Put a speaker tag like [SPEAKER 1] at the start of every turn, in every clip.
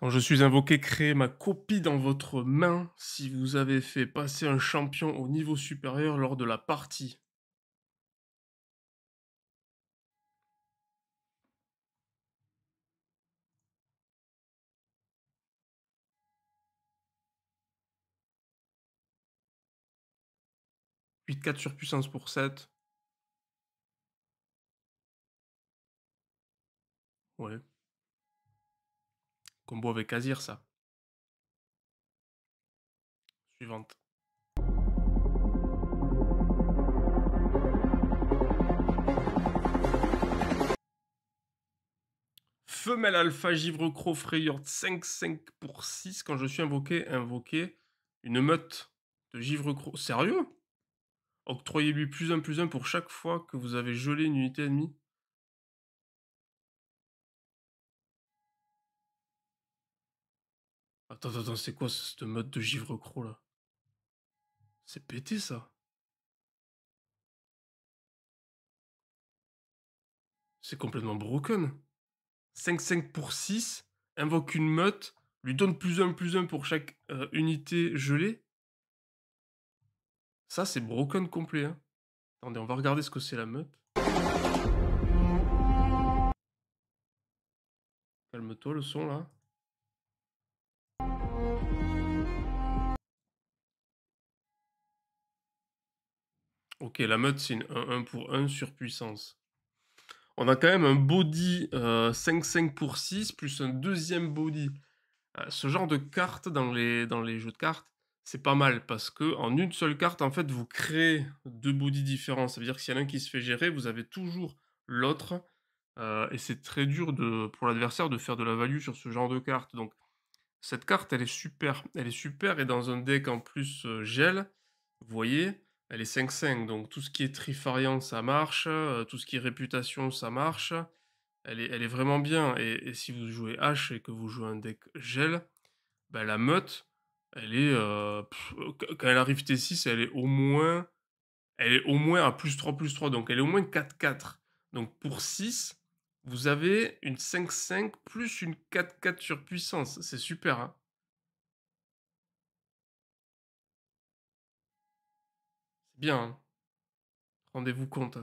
[SPEAKER 1] Quand je suis invoqué, créez ma copie dans votre main si vous avez fait passer un champion au niveau supérieur lors de la partie. 8 4 sur puissance pour 7. Ouais. Combo avec Azir, ça. Suivante. Femelle alpha givre croc frayeur 5 5 pour 6 quand je suis invoqué invoqué une meute de givre croc sérieux octroyez-lui plus 1 plus 1 pour chaque fois que vous avez gelé une unité ennemie Attends,
[SPEAKER 2] attends, c'est quoi cette mode de givre croc là C'est pété ça C'est complètement
[SPEAKER 1] broken. 5-5 pour 6, invoque une meute, lui donne plus 1 plus 1 pour chaque euh, unité gelée. Ça, c'est broken complet. Hein. Attendez, on va regarder ce que c'est la meute. Calme-toi le son là. Ok, la meute, c'est un 1 pour 1 puissance. On a quand même un body 5-5 euh, pour 6 plus un deuxième body. Euh, ce genre de carte dans les, dans les jeux de cartes, c'est pas mal parce que en une seule carte, en fait, vous créez deux bodies différents. Ça veut dire que s'il y en a un qui se fait gérer, vous avez toujours l'autre. Euh, et c'est très dur de, pour l'adversaire de faire de la value sur ce genre de carte. Donc, cette carte, elle est super. Elle est super et dans un deck en plus gel, vous voyez, elle est 5-5, donc tout ce qui est trifariant, ça marche. Euh, tout ce qui est réputation, ça marche. Elle est, elle est vraiment bien. Et, si vous jouez H et que vous jouez un deck gel, bah, la meute, elle est. Euh, quand elle arrive T6, elle est au moins. Elle est au moins à plus 3, plus 3. Donc elle est au moins 4-4. Donc pour 6, vous avez une 5-5 plus une 4-4 sur puissance, C'est super. Hein. bien.
[SPEAKER 2] Rendez-vous compte.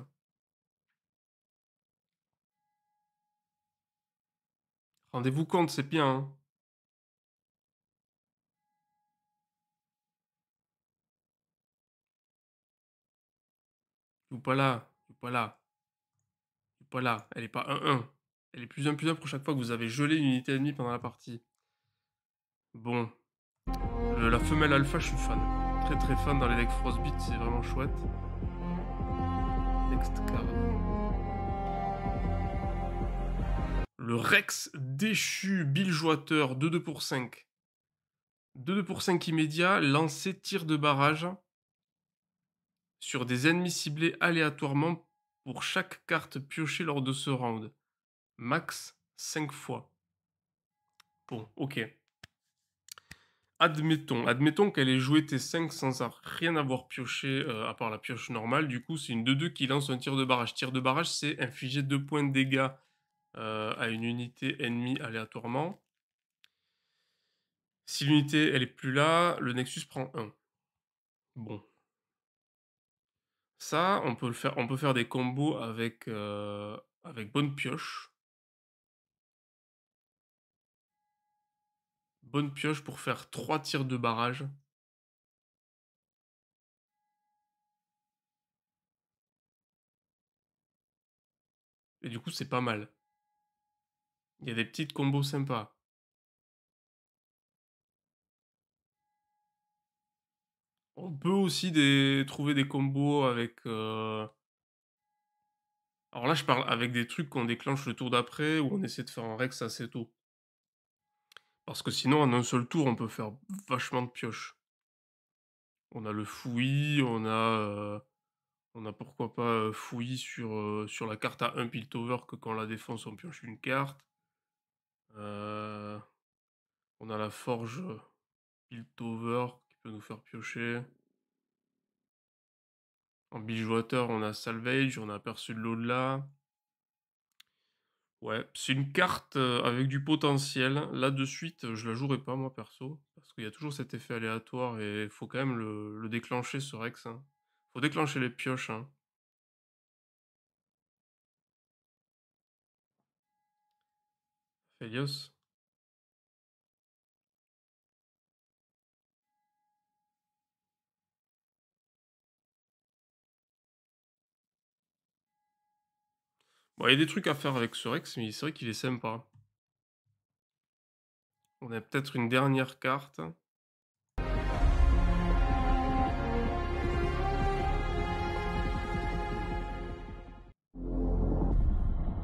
[SPEAKER 2] Rendez-vous compte, c'est bien. Hein.
[SPEAKER 1] Je Ou pas là, ou pas là, ou pas là. Elle est pas 1-1. Elle est plus 1 plus 1 pour chaque fois que vous avez gelé une unité ennemie pendant la partie. Bon. la femelle alpha, je suis fan très très dans les legs Frostbeat, c'est vraiment chouette. Next card. Le Rex déchu, Joateur 2-2 pour 5. 2-2 pour 5 immédiat, lancer tir de barrage sur des ennemis ciblés aléatoirement pour chaque carte piochée lors de ce round. Max 5 fois. Bon, ok. Admettons, admettons qu'elle ait joué T5 sans rien avoir pioché euh, à part la pioche normale. Du coup, c'est une 2-2 qui lance un tir de barrage. Tir de barrage, c'est infliger 2 points de dégâts euh, à une unité ennemie aléatoirement. Si l'unité elle est plus là, le Nexus prend 1. Bon. Ça, on peut, le faire, on peut faire des combos avec, euh, avec bonne pioche. Bonne pioche pour
[SPEAKER 2] faire 3 tirs de barrage. Et du coup, c'est pas mal.
[SPEAKER 1] Il y a des petites combos sympas. On peut aussi trouver des combos avec... Euh, alors là, je parle avec des trucs qu'on déclenche le tour d'après ou on essaie de faire un Rex assez tôt. Parce que sinon, en un seul tour, on peut faire vachement de pioches. On a le fouillis, on a, euh, on a pourquoi pas euh, fouillis sur, euh, sur la carte à un Piltover que quand on la défense on pioche une carte. on a la forge Piltover qui peut nous faire piocher. En bijouateur, on a Salvage, on a Aperçu de l'au-delà. Ouais, c'est une carte euh, avec du potentiel. Là, de suite, euh, je la jouerai pas, moi, perso. Parce qu'il y a toujours cet effet aléatoire et il faut quand même le, déclencher, ce Rex. hein. Faut déclencher les pioches. hein. Felios. Bon, il y a des trucs à faire avec ce Rex, mais c'est vrai qu'il est sympa. On a peut-être une dernière carte.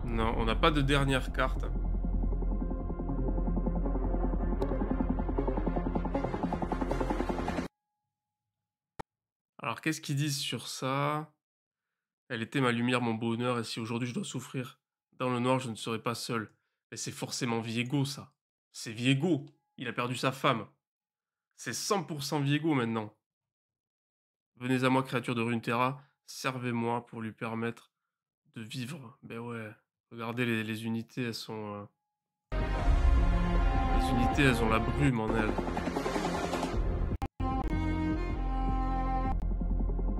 [SPEAKER 1] Non, on n'a pas de dernière carte. Alors, qu'est-ce qu'ils disent sur ça elle était ma lumière, mon bonheur, et si aujourd'hui je dois souffrir, dans le noir je ne serai pas seul. Mais c'est forcément Viego, ça. C'est Viego. Il a perdu sa femme. C'est 100% Viego maintenant. Venez à moi, créature de Runeterra, servez-moi pour lui permettre de vivre. Ben ouais, regardez les, unités, elles sont. Euh, les unités, elles ont la brume en elles.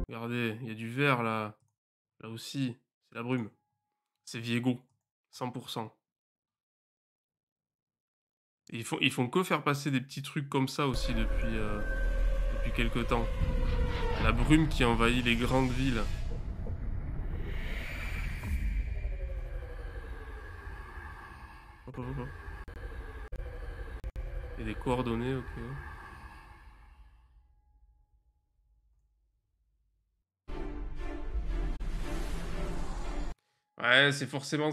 [SPEAKER 1] Regardez, il y a du vert là aussi, c'est la brume. C'est Viego, 100%. ils font, ils font que faire passer des petits trucs comme ça aussi depuis, euh, depuis quelques temps. La brume qui envahit les grandes villes. Et des coordonnées, ok. Ouais, c'est forcément